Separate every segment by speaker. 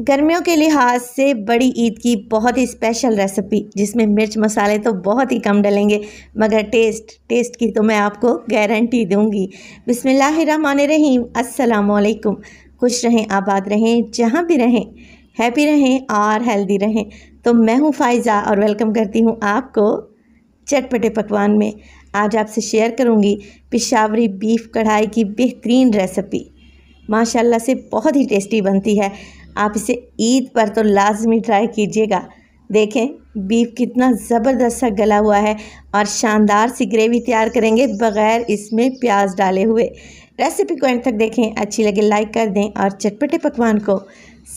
Speaker 1: गर्मियों के लिहाज से बड़ी ईद की बहुत ही स्पेशल रेसिपी जिसमें मिर्च मसाले तो बहुत ही कम डलेंगे मगर टेस्ट टेस्ट की तो मैं आपको गारंटी दूंगी बिसमीम अस्सलाम खुश रहें आबाद रहें जहाँ भी रहें हैप्पी रहें और हेल्दी रहें तो मैं हूँ फ़ाइज़ा और वेलकम करती हूँ आपको चटपटे पकवान में आज आपसे शेयर करूँगी पिशावरी बीफ कढ़ाई की बेहतरीन रेसिपी माशाल्लाह से बहुत ही टेस्टी बनती है आप इसे ईद पर तो लाजमी ट्राई कीजिएगा देखें बीफ कितना ज़बरदस्त सा गला हुआ है और शानदार सी ग्रेवी तैयार करेंगे बग़ैर इसमें प्याज डाले हुए रेसिपी को एंड तक देखें अच्छी लगे लाइक कर दें और चटपटे पकवान को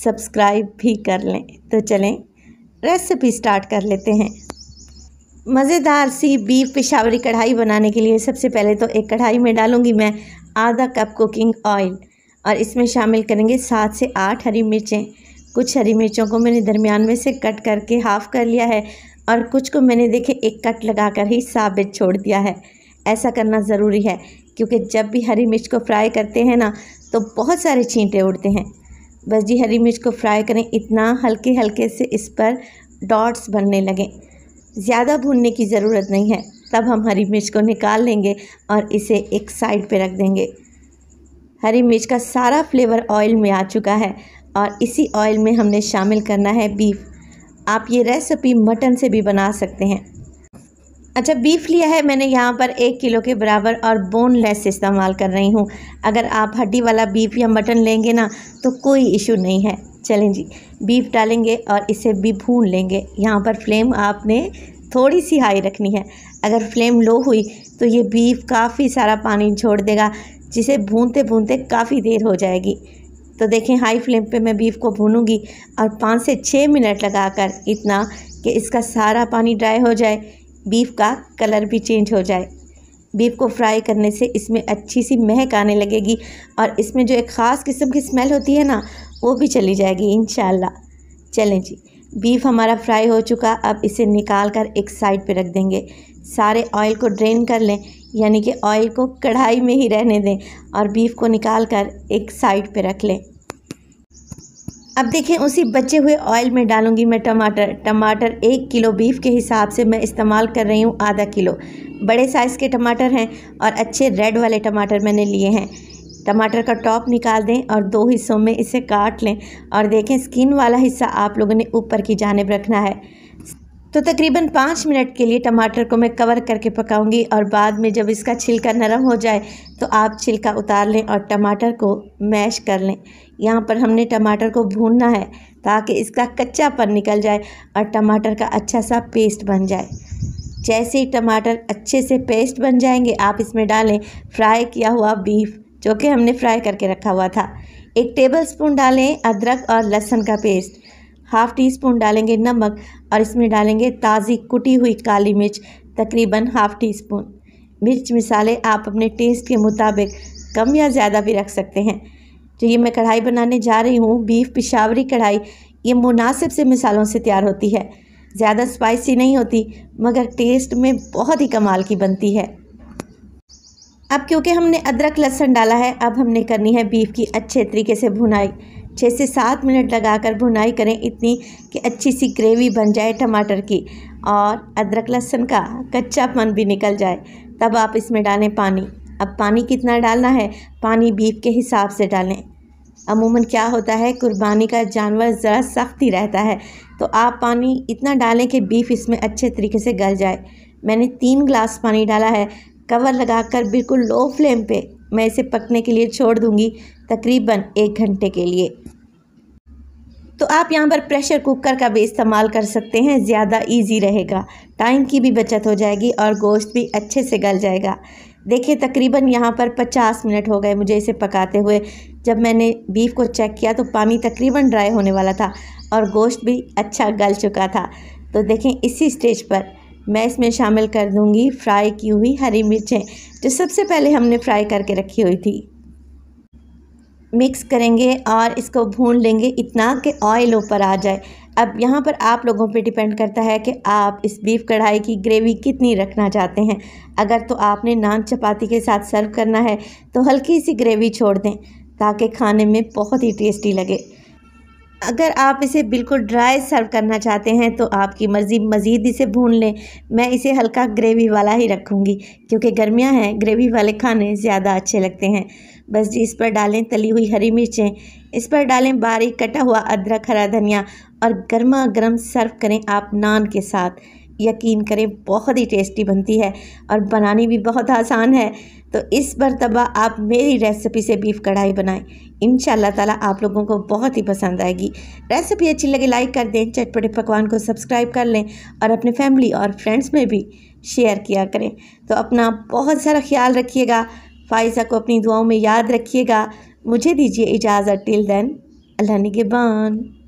Speaker 1: सब्सक्राइब भी कर लें तो चलें रेसिपी स्टार्ट कर लेते हैं मज़ेदार सी बीफ पेशावरी कढ़ाई बनाने के लिए सबसे पहले तो एक कढ़ाई में डालूँगी मैं आधा कप कुकिंग ऑयल और इसमें शामिल करेंगे सात से आठ हरी मिर्चें कुछ हरी मिर्चों को मैंने दरमियान में से कट करके हाफ़ कर लिया है और कुछ को मैंने देखे एक कट लगा कर ही साबित छोड़ दिया है ऐसा करना ज़रूरी है क्योंकि जब भी हरी मिर्च को फ्राई करते हैं ना तो बहुत सारे छींटे उड़ते हैं बस जी हरी मिर्च को फ्राई करें इतना हल्के हल्के से इस पर डॉट्स बनने लगें ज़्यादा भूनने की ज़रूरत नहीं है तब हम हरी मिर्च को निकाल लेंगे और इसे एक साइड पर रख देंगे हरी मिर्च का सारा फ्लेवर ऑयल में आ चुका है और इसी ऑयल में हमने शामिल करना है बीफ आप ये रेसिपी मटन से भी बना सकते हैं अच्छा बीफ लिया है मैंने यहाँ पर एक किलो के बराबर और बोनलेस इस्तेमाल कर रही हूँ अगर आप हड्डी वाला बीफ या मटन लेंगे ना तो कोई इशू नहीं है चलें जी बीफ डालेंगे और इसे भी भून लेंगे यहाँ पर फ्लेम आपने थोड़ी सी हाई रखनी है अगर फ्लेम लो हुई तो ये बीफ काफ़ी सारा पानी छोड़ देगा जिसे भूनते भूनते काफ़ी देर हो जाएगी तो देखें हाई फ्लेम पे मैं बीफ को भूनूंगी और पाँच से छः मिनट लगाकर इतना कि इसका सारा पानी ड्राई हो जाए बीफ का कलर भी चेंज हो जाए बीफ को फ्राई करने से इसमें अच्छी सी महक आने लगेगी और इसमें जो एक ख़ास किस्म की स्मेल होती है ना वो भी चली जाएगी इन चलें जी बीफ हमारा फ्राई हो चुका अब इसे निकाल कर एक साइड पर रख देंगे सारे ऑयल को ड्रेन कर लें यानी कि ऑयल को कढ़ाई में ही रहने दें और बीफ को निकाल कर एक साइड पे रख लें अब देखें उसी बचे हुए ऑयल में डालूंगी मैं टमाटर टमाटर एक किलो बीफ के हिसाब से मैं इस्तेमाल कर रही हूँ आधा किलो बड़े साइज़ के टमाटर हैं और अच्छे रेड वाले टमाटर मैंने लिए हैं टमाटर का टॉप निकाल दें और दो हिस्सों में इसे काट लें और देखें स्किन वाला हिस्सा आप लोगों ने ऊपर की जानब रखना है तो तकरीबन पाँच मिनट के लिए टमाटर को मैं कवर करके पकाऊंगी और बाद में जब इसका छिलका नरम हो जाए तो आप छिलका उतार लें और टमाटर को मैश कर लें यहाँ पर हमने टमाटर को भूनना है ताकि इसका कच्चापन निकल जाए और टमाटर का अच्छा सा पेस्ट बन जाए जैसे ही टमाटर अच्छे से पेस्ट बन जाएंगे आप इसमें डालें फ्राई किया हुआ बीफ जो कि हमने फ्राई करके रखा हुआ था एक टेबल स्पून डालें अदरक और लहसुन का पेस्ट हाफ़ टी स्पून डालेंगे नमक और इसमें डालेंगे ताज़ी कुटी हुई काली मिर्च तकरीबन हाफ़ टी स्पून मिर्च मिसाले आप अपने टेस्ट के मुताबिक कम या ज़्यादा भी रख सकते हैं जो तो ये मैं कढ़ाई बनाने जा रही हूँ बीफ पिशावरी कढ़ाई ये मुनासिब से मिसालों से तैयार होती है ज़्यादा स्पाइसी नहीं होती मगर टेस्ट में बहुत ही कमाल की बनती है अब क्योंकि हमने अदरक लहसुन डाला है अब हमने करनी है बीफ की अच्छे तरीके से भुनाई छः से सात मिनट लगाकर भुनाई करें इतनी कि अच्छी सी ग्रेवी बन जाए टमाटर की और अदरक लहसुन का कच्चापन भी निकल जाए तब आप इसमें डालें पानी अब पानी कितना डालना है पानी बीफ के हिसाब से डालें अमूमन क्या होता है कुर्बानी का जानवर ज़रा सख्त ही रहता है तो आप पानी इतना डालें कि बीफ इसमें अच्छे तरीके से गल जाए मैंने तीन ग्लास पानी डाला है कवर लगाकर बिल्कुल लो फ्लेम पे मैं इसे पकने के लिए छोड़ दूँगी तकरीबन एक घंटे के लिए तो आप यहाँ पर प्रेशर कुकर का भी इस्तेमाल कर सकते हैं ज़्यादा इजी रहेगा टाइम की भी बचत हो जाएगी और गोश्त भी अच्छे से गल जाएगा देखिए तकरीबन यहाँ पर 50 मिनट हो गए मुझे इसे पकाते हुए जब मैंने बीफ को चेक किया तो पानी तकरीबन ड्राई होने वाला था और गोश्त भी अच्छा गल चुका था तो देखें इसी स्टेज पर मैं इसमें शामिल कर दूँगी फ्राई की हुई हरी मिर्चें जो सबसे पहले हमने फ्राई करके रखी हुई थी मिक्स करेंगे और इसको भून लेंगे इतना कि ऑयल ऊपर आ जाए अब यहाँ पर आप लोगों पे डिपेंड करता है कि आप इस बीफ कढ़ाई की ग्रेवी कितनी रखना चाहते हैं अगर तो आपने नान चपाती के साथ सर्व करना है तो हल्की सी ग्रेवी छोड़ दें ताकि खाने में बहुत ही टेस्टी लगे अगर आप इसे बिल्कुल ड्राई सर्व करना चाहते हैं तो आपकी मर्ज़ी मज़ीद इसे भून लें मैं इसे हल्का ग्रेवी वाला ही रखूँगी क्योंकि गर्मियाँ हैं ग्रेवी वाले खाने ज़्यादा अच्छे लगते हैं बस जी इस पर डालें तली हुई हरी मिर्चें इस पर डालें बारीक कटा हुआ अदरक हरा धनिया और गर्मा गर्म सर्व करें आप नान के साथ यकीन करें बहुत ही टेस्टी बनती है और बनानी भी बहुत आसान है तो इस मरतबा आप मेरी रेसिपी से बीफ कढ़ाई बनाएं इन ताला आप लोगों को बहुत ही पसंद आएगी रेसिपी अच्छी लगे लाइक कर दें चटपटे पकवान को सब्सक्राइब कर लें और अपने फैमिली और फ्रेंड्स में भी शेयर किया करें तो अपना बहुत सारा ख्याल रखिएगा फ़ायजा को अपनी दुआओं में याद रखिएगा मुझे दीजिए इजाज़त टिल देन अल्लाह निगेबान